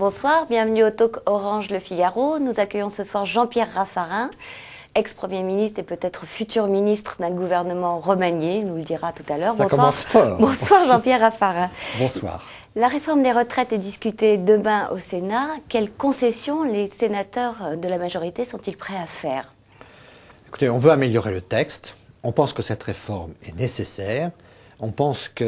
Bonsoir, bienvenue au Talk Orange Le Figaro. Nous accueillons ce soir Jean-Pierre Raffarin, ex-premier ministre et peut-être futur ministre d'un gouvernement remanié, nous le dira tout à l'heure. Ça Bonsoir. commence fort. Bonsoir Jean-Pierre Raffarin. Bonsoir. La réforme des retraites est discutée demain au Sénat. Quelles concessions les sénateurs de la majorité sont-ils prêts à faire Écoutez, on veut améliorer le texte. On pense que cette réforme est nécessaire. On pense qu'il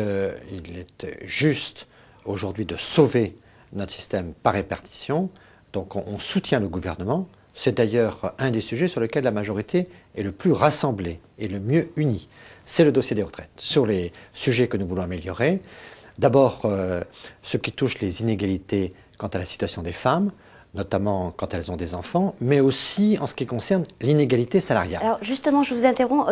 est juste aujourd'hui de sauver notre système par répartition. Donc on, soutient le gouvernement. C'est d'ailleurs un des sujets sur lesquels la majorité est le plus rassemblée et le mieux unie. C'est le dossier des retraites. Sur les sujets que nous voulons améliorer, d'abord euh, ce qui touche les inégalités quant à la situation des femmes, notamment quand elles ont des enfants, mais aussi en ce qui concerne l'inégalité salariale. Alors justement, je vous interromps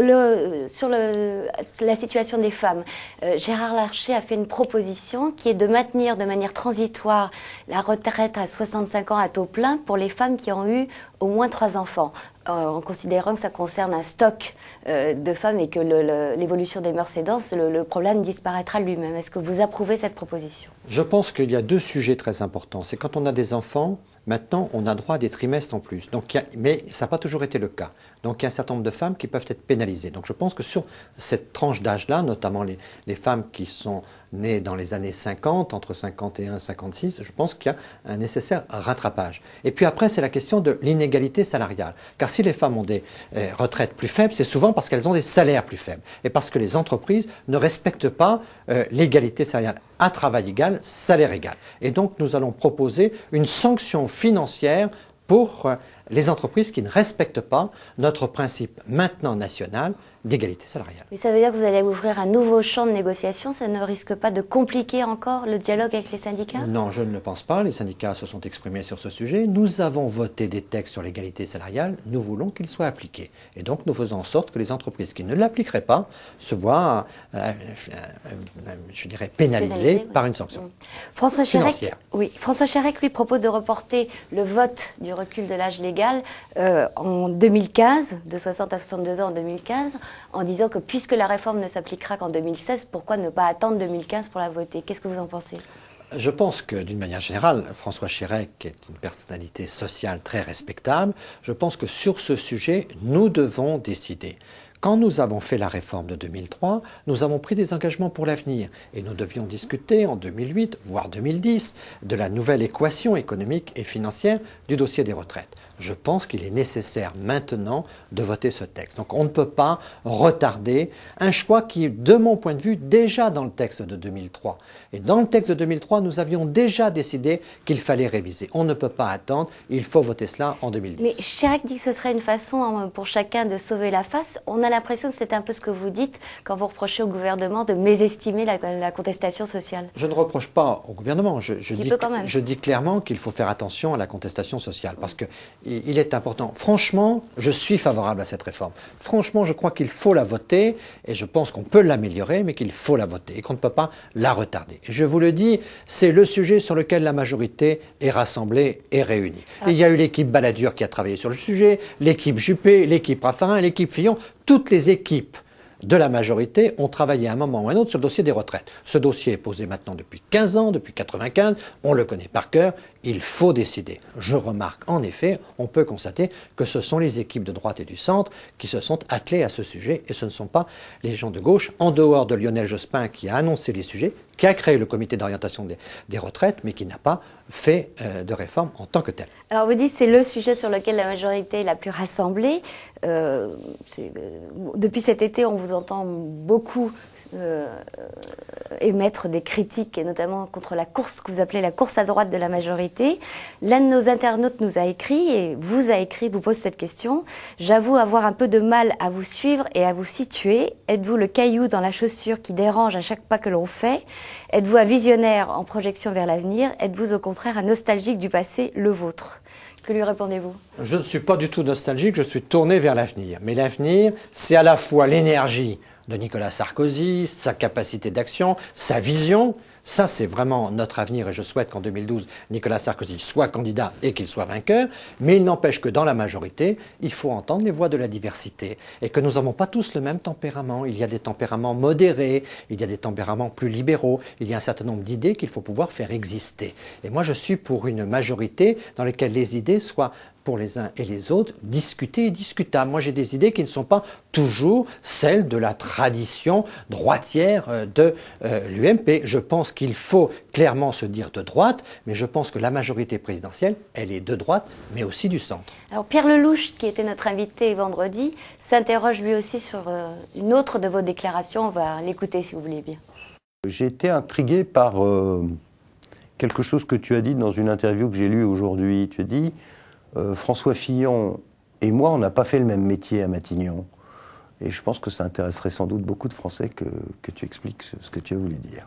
sur la situation des femmes. Euh, Gérard Larcher a fait une proposition qui est de maintenir de manière transitoire la retraite à 65 ans à taux plein pour les femmes qui ont eu au moins trois enfants, euh, en considérant que ça concerne un stock euh, de femmes et que l'évolution des mœurs aidant, le, le problème disparaîtra lui-même. Est-ce que vous approuvez cette proposition Je pense qu'il y a deux sujets très importants. C'est quand on a des enfants, Maintenant, on a droit à des trimestres en plus. mais ça n'a pas toujours été le cas. Donc, il y a un certain nombre de femmes qui peuvent être pénalisées. Donc, je pense que sur cette tranche d'âge-là, notamment les femmes qui sont née dans les années 50, entre 51 et 56, je pense qu'il y a un nécessaire rattrapage. Et puis après, c'est la question de l'inégalité salariale. Car si les femmes ont des euh, retraites plus faibles, c'est souvent parce qu'elles ont des salaires plus faibles et parce que les entreprises ne respectent pas euh, l'égalité salariale. À travail égal, salaire égal. Et donc, nous allons proposer une sanction financière pour euh, les entreprises qui ne respectent pas notre principe maintenant national d'égalité salariale. Mais ça veut dire que vous allez ouvrir un nouveau champ de négociation, ça ne risque pas de compliquer encore le dialogue avec les syndicats Non, je ne le pense pas. Les syndicats se sont exprimés sur ce sujet. Nous avons voté des textes sur l'égalité salariale, nous voulons qu'ils soient appliqués. Et donc nous faisons en sorte que les entreprises qui ne l'appliqueraient pas se voient, euh, euh, euh, je dirais, pénalisées par une sanction. Mm. François Chérec, oui. François Chérec, lui propose de reporter le vote du recul de l'âge légal en 2015, de 60 à 62 ans en 2015 en disant que puisque la réforme ne s'appliquera qu'en 2016, pourquoi ne pas attendre 2015 pour la voter Qu'est-ce que vous en pensez je pense que, d'une manière générale, François Chirac est une personnalité sociale très respectable. Je pense que sur ce sujet, nous devons décider. Quand nous avons fait la réforme de 2003, nous avons pris des engagements pour l'avenir et nous devions discuter en 2008, voire 2010, de la nouvelle équation économique et financière du dossier des retraites je pense qu'il est nécessaire maintenant de voter ce texte. Donc on ne peut pas retarder un choix qui, de mon point de vue, déjà dans le texte de 2003. Et dans le texte de 2003, nous avions déjà décidé qu'il fallait réviser. On ne peut pas attendre, il faut voter cela en 2010. Mais Chirac dit que ce serait une façon hein, pour chacun de sauver la face. On a l'impression que c'est un peu ce que vous dites quand vous reprochez au gouvernement de mésestimer la, contestation sociale. Je ne reproche pas au gouvernement, je, je, dis, je dis clairement qu'il faut faire attention à la contestation sociale parce que il est important. Franchement, je suis favorable à cette réforme. Franchement, je crois qu'il faut la voter et je pense qu'on peut l'améliorer, mais qu'il faut la voter et qu'on ne peut pas la retarder. je vous le dis, c'est le sujet sur lequel la majorité est rassemblée et réunie. Ah. Il y a eu l'équipe Balladur qui a travaillé sur le sujet, l'équipe Juppé, l'équipe Raffarin, l'équipe Fillon, toutes les équipes de la majorité ont travaillé à un moment ou à un autre sur le dossier des retraites. Ce dossier est posé maintenant depuis 15 ans, depuis 95, on le connaît par cœur, il faut décider. Je remarque en effet, on peut constater que ce sont les équipes de droite et du centre qui se sont attelées à ce sujet et ce ne sont pas les gens de gauche, en dehors de Lionel Jospin qui a annoncé les sujets, qui a créé le comité d'orientation des, retraites, mais qui n'a pas fait euh, de réforme en tant que telle. Alors vous dites c'est le sujet sur lequel la majorité est la plus rassemblée. Euh, euh, depuis cet été, on vous entend beaucoup euh, émettre des critiques, et notamment contre la course que vous appelez la course à droite de la majorité. L'un de nos internautes nous a écrit, et vous a écrit, vous pose cette question. J'avoue avoir un peu de mal à vous suivre et à vous situer. Êtes-vous le caillou dans la chaussure qui dérange à chaque pas que l'on fait Êtes-vous un visionnaire en projection vers l'avenir Êtes-vous au contraire un nostalgique du passé, le vôtre que lui répondez-vous Je ne suis pas du tout nostalgique, je suis tourné vers l'avenir. Mais l'avenir, c'est à la fois l'énergie de Nicolas Sarkozy, sa capacité d'action, sa vision. Ça, c'est vraiment notre avenir et je souhaite qu'en 2012, Nicolas Sarkozy soit candidat et qu'il soit vainqueur. Mais il n'empêche que dans la majorité, il faut entendre les voix de la diversité et que nous n'avons pas tous le même tempérament. Il y a des tempéraments modérés, il y a des tempéraments plus libéraux, il y a un certain nombre d'idées qu'il faut pouvoir faire exister. Et moi, je suis pour une majorité dans laquelle les idées soient pour les uns et les autres, discuter et discutable. Moi, j'ai des idées qui ne sont pas toujours celles de la tradition droitière euh, de euh, l'UMP. Je pense qu'il faut clairement se dire de droite, mais je pense que la majorité présidentielle, elle est de droite, mais aussi du centre. Alors, Pierre Lelouch, qui était notre invité vendredi, s'interroge lui aussi sur euh, une autre de vos déclarations. On va l'écouter si vous voulez bien. J'ai été intrigué par quelque chose que tu as dit dans une interview que j'ai lue aujourd'hui. Tu as dit euh, François Fillon et moi, on n'a pas fait le même métier à Matignon. Et je pense que ça intéresserait sans doute beaucoup de Français que, tu expliques ce, que tu as voulu dire.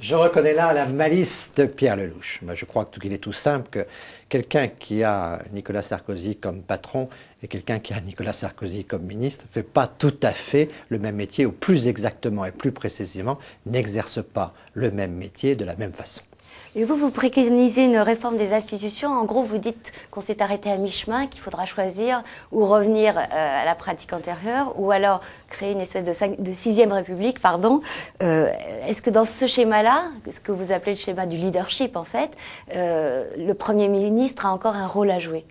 Je reconnais là la malice de Pierre Lelouch. Mais je crois qu'il est tout simple que quelqu'un qui a Nicolas Sarkozy comme patron et quelqu'un qui a Nicolas Sarkozy comme ministre ne fait pas tout à fait le même métier, ou plus exactement et plus précisément, n'exerce pas le même métier de la même façon. Et vous, vous préconisez une réforme des institutions. En gros, vous dites qu'on s'est arrêté à mi-chemin, qu'il faudra choisir ou revenir euh, à la pratique antérieure, ou alors créer une espèce de, sixième république, pardon. Euh, est-ce que dans ce schéma-là, ce que vous appelez le schéma du leadership, en fait, euh, le Premier ministre a encore un rôle à jouer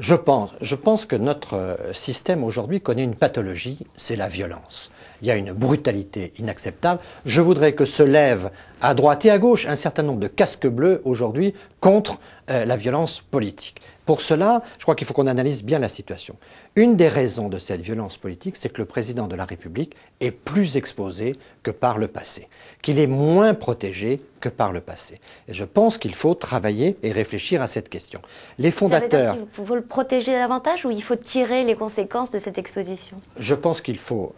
Je pense que notre système aujourd'hui connaît une pathologie, c'est la violence il y a une brutalité inacceptable. Je voudrais que se lèvent à droite et à gauche un certain nombre de casques bleus aujourd'hui contre euh, la violence politique. Pour cela, je crois qu'il faut qu'on analyse bien la situation. Une des raisons de cette violence politique, c'est que le président de la République est plus exposé que par le passé, qu'il est moins protégé que par le passé. Et je pense qu'il faut travailler et réfléchir à cette question. Les fondateurs. Ça le protéger davantage ou il faut tirer les conséquences de cette exposition Je pense qu'il faut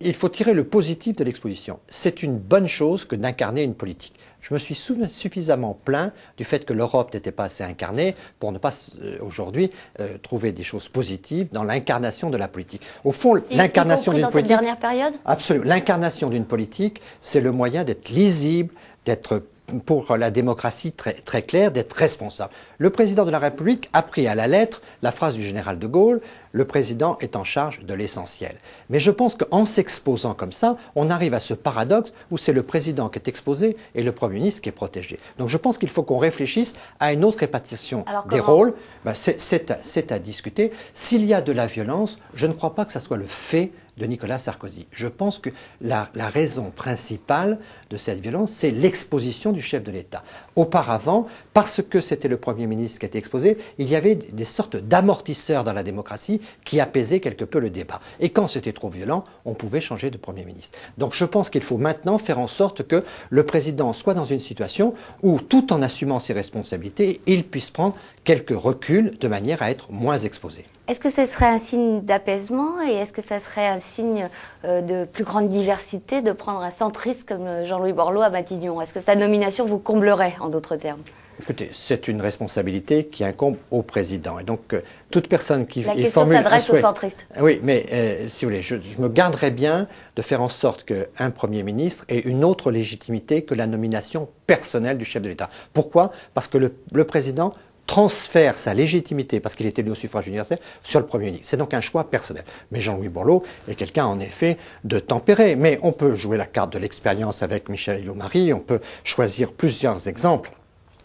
il faut tirer le positif de l'exposition. C'est une bonne chose que d'incarner une politique. Je me suis suffisamment plaint du fait que l'Europe n'était pas assez incarnée pour ne pas euh, aujourd'hui euh, trouver des choses positives dans l'incarnation de la politique. Au fond, l'incarnation d'une politique. Cette dernière période Absolument. L'incarnation d'une politique, c'est le moyen d'être lisible, d'être pour la démocratie très, très claire, d'être responsable. Le président de la République a pris à la lettre la phrase du général de Gaulle le président est en charge de l'essentiel. Mais je pense qu'en s'exposant comme ça, on arrive à ce paradoxe où c'est le président qui est exposé et le Premier ministre qui est protégé. Donc je pense qu'il faut qu'on réfléchisse à une autre répartition des rôles. Bah, c'est à, discuter. S'il y a de la violence, je ne crois pas que ce soit le fait de Nicolas Sarkozy. Je pense que la raison principale de cette violence, c'est l'exposition du chef de l'État. Auparavant, parce que c'était le Premier ministre qui était exposé, il y avait des sortes d'amortisseurs dans la démocratie qui apaisait quelque peu le débat. Et quand c'était trop violent, on pouvait changer de Premier ministre. Donc je pense qu'il faut maintenant faire en sorte que le président soit dans une situation où, tout en assumant ses responsabilités, il puisse prendre quelques reculs de manière à être moins exposé. Est-ce que ce serait un signe d'apaisement et est-ce que ça serait un signe euh, de plus grande diversité de prendre un centriste comme euh, Jean-Louis Borloo à Matignon Est-ce que sa nomination vous comblerait, en d'autres termes Écoutez, c'est une responsabilité qui incombe au président. Et donc, euh, toute personne qui La question s'adresse aux centristes. Ah oui, mais euh, si vous voulez, je, je, me garderais bien de faire en sorte qu'un Premier ministre ait une autre légitimité que la nomination personnelle du chef de l'État. Pourquoi Parce que le, président transfère sa légitimité, parce qu'il est élu au suffrage universel, sur le Premier ministre. C'est donc un choix personnel. Mais Jean-Louis Borloo est quelqu'un, en effet, de tempéré. Mais on peut jouer la carte de l'expérience avec Michel Marie, on peut choisir plusieurs exemples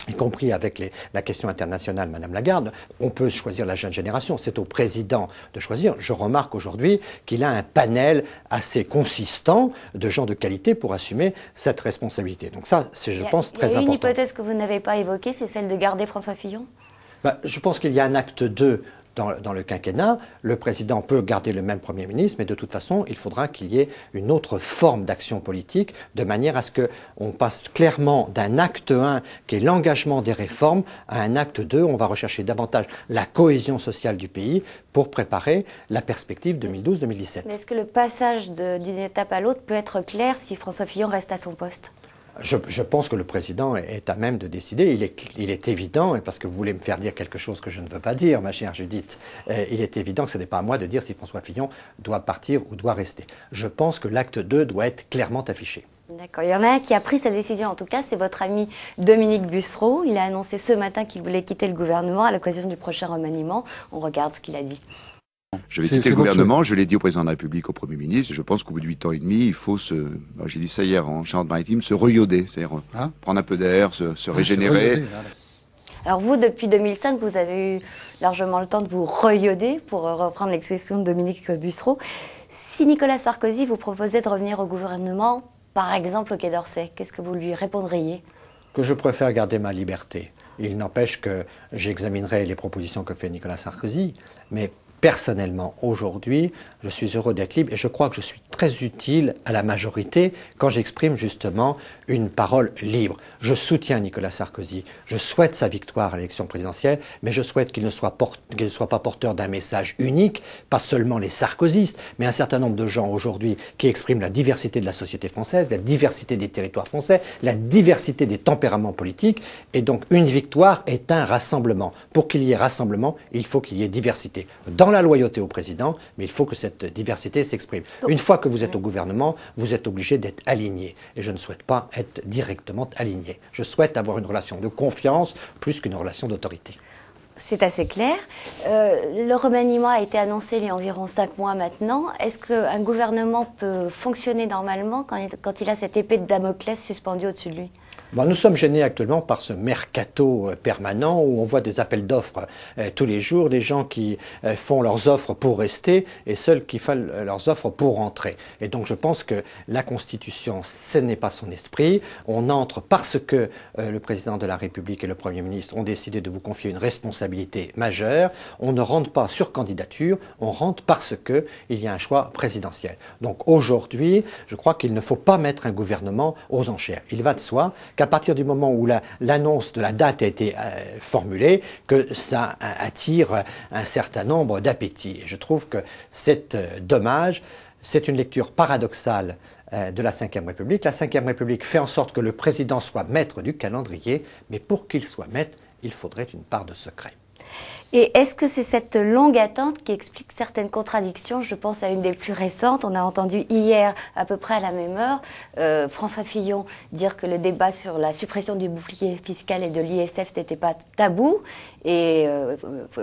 y compris avec la question internationale, Madame Lagarde, on peut choisir la jeune génération. C'est au président de choisir. Je remarque aujourd'hui qu'il a un panel assez consistant de gens de qualité pour assumer cette responsabilité. Donc ça, c'est, je pense, très important. Il une hypothèse que vous n'avez pas évoquée, c'est celle de garder François Fillon. Bah, je pense qu'il y a un acte 2 dans, le quinquennat, le président peut garder le même Premier ministre, mais de toute façon, il faudra qu'il y ait une autre forme d'action politique, de manière à ce qu'on passe clairement d'un acte 1, qui est l'engagement des réformes, à un acte 2, on va rechercher davantage la cohésion sociale du pays pour préparer la perspective 2012-2017. Mais est-ce que le passage d'une étape à l'autre peut être clair si François Fillon reste à son poste je, pense que le président est à même de décider. Il est, évident, et parce que vous voulez me faire dire quelque chose que je ne veux pas dire, ma chère Judith, eh, il est évident que ce n'est pas à moi de dire si François Fillon doit partir ou doit rester. Je pense que l'acte 2 doit être clairement affiché. D'accord. Il y en a un qui a pris sa décision, en tout cas, c'est votre ami Dominique Bussereau. Il a annoncé ce matin qu'il voulait quitter le gouvernement à l'occasion du prochain remaniement. On regarde ce qu'il a dit. Je vais quitter le gouvernement, je l'ai dit au président de la République, au Premier ministre, je pense qu'au bout de 8 ans et demi, il faut se, bah, j'ai dit ça hier en Charente-Maritime, se reyoder, c'est-à-dire euh, ah. prendre un peu d'air, se, ah, régénérer. alors vous, depuis 2005, vous avez eu largement le temps de vous reyoder, pour euh, reprendre l'expression de Dominique Bussereau. Si Nicolas Sarkozy vous proposait de revenir au gouvernement, par exemple au Quai d'Orsay, qu'est-ce que vous lui répondriez Que je préfère garder ma liberté. Il n'empêche que j'examinerai les propositions que fait Nicolas Sarkozy, mais personnellement, aujourd'hui, je suis heureux d'être libre et je crois que je suis très utile à la majorité quand j'exprime justement une parole libre. Je soutiens Nicolas Sarkozy, je souhaite sa victoire à l'élection présidentielle, mais je souhaite qu'il ne, soit, pas porteur d'un message unique, pas seulement les sarkozistes mais un certain nombre de gens aujourd'hui qui expriment la diversité de la société française, la diversité des territoires français, la diversité des tempéraments politiques, et donc une victoire est un rassemblement. Pour qu'il y ait rassemblement, il faut qu'il y ait diversité la loyauté au président, mais il faut que cette diversité s'exprime. Une fois que vous êtes au gouvernement, vous êtes obligé d'être aligné. Et je ne souhaite pas être directement aligné. Je souhaite avoir une relation de confiance plus qu'une relation d'autorité. C'est assez clair. Euh, le remaniement a été annoncé il y a environ cinq mois maintenant. Est-ce qu'un gouvernement peut fonctionner normalement quand il a cette épée de Damoclès suspendue au-dessus de lui Bon, nous sommes gênés actuellement par ce mercato euh, permanent où on voit des appels d'offres euh, tous les jours, des gens qui euh, font leurs offres pour rester et ceux qui font leurs offres pour rentrer. Et donc je pense que la Constitution, ce n'est pas son esprit. On entre parce que le président de la République et le Premier ministre ont décidé de vous confier une responsabilité majeure. On ne rentre pas sur candidature, on rentre parce qu'il y a un choix présidentiel. Donc aujourd'hui, je crois qu'il ne faut pas mettre un gouvernement aux enchères. Il va de soi qu'à partir du moment où l'annonce de la date a été euh, formulée, que ça euh, attire un certain nombre d'appétits. Je trouve que c'est euh, dommage, c'est une lecture paradoxale de la Ve République. La Ve République fait en sorte que le président soit maître du calendrier, mais pour qu'il soit maître, il faudrait une part de secret. Et est-ce que c'est cette longue attente qui explique certaines contradictions Je pense à une des plus récentes. On a entendu hier, à peu près à la même heure, euh, François Fillon dire que le débat sur la suppression du bouclier fiscal et de l'ISF n'était pas tabou. Et euh,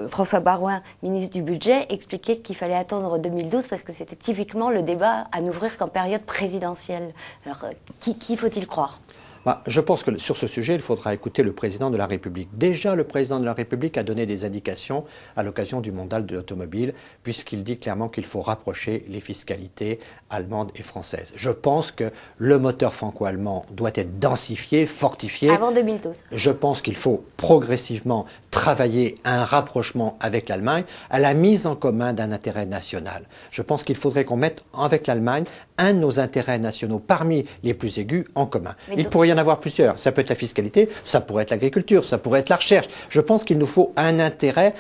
François Barouin, ministre du Budget, expliquait qu'il fallait attendre 2012 parce que c'était typiquement le débat à n'ouvrir qu'en période présidentielle. Alors, euh, qui faut-il croire bah, je pense que sur ce sujet, il faudra écouter le président de la République. Déjà, le président de la République a donné des indications à l'occasion du mondial de l'automobile, puisqu'il dit clairement qu'il faut rapprocher les fiscalités allemandes et françaises. Je pense que le moteur franco-allemand doit être densifié, fortifié. Avant 2012. Je pense qu'il faut progressivement travailler un rapprochement avec l'Allemagne, à la mise en commun d'un intérêt national. Je pense qu'il faudrait qu'on mette avec l'Allemagne un de nos intérêts nationaux parmi les plus aigus en commun. Il pourrait y en avoir plusieurs. Ça peut être la fiscalité, ça pourrait être l'agriculture, ça pourrait être la recherche. Je pense qu'il nous faut un intérêt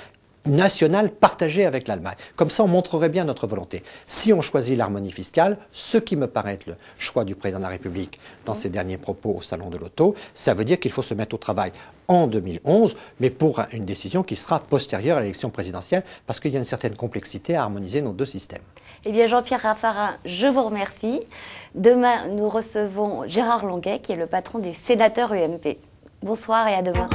nationale partagée avec l'Allemagne. Comme ça, on montrerait bien notre volonté. Si on choisit l'harmonie fiscale, ce qui me paraît être le choix du président de la République dans ses derniers propos au Salon de l'Auto, ça veut dire qu'il faut se mettre au travail en 2011, mais pour une décision qui sera postérieure à l'élection présidentielle, parce qu'il y a une certaine complexité à harmoniser nos deux systèmes. Eh bien, Jean-Pierre Raffarin, je vous remercie. Demain, nous recevons Gérard Longuet, qui est le patron des sénateurs UMP. Bonsoir et à demain.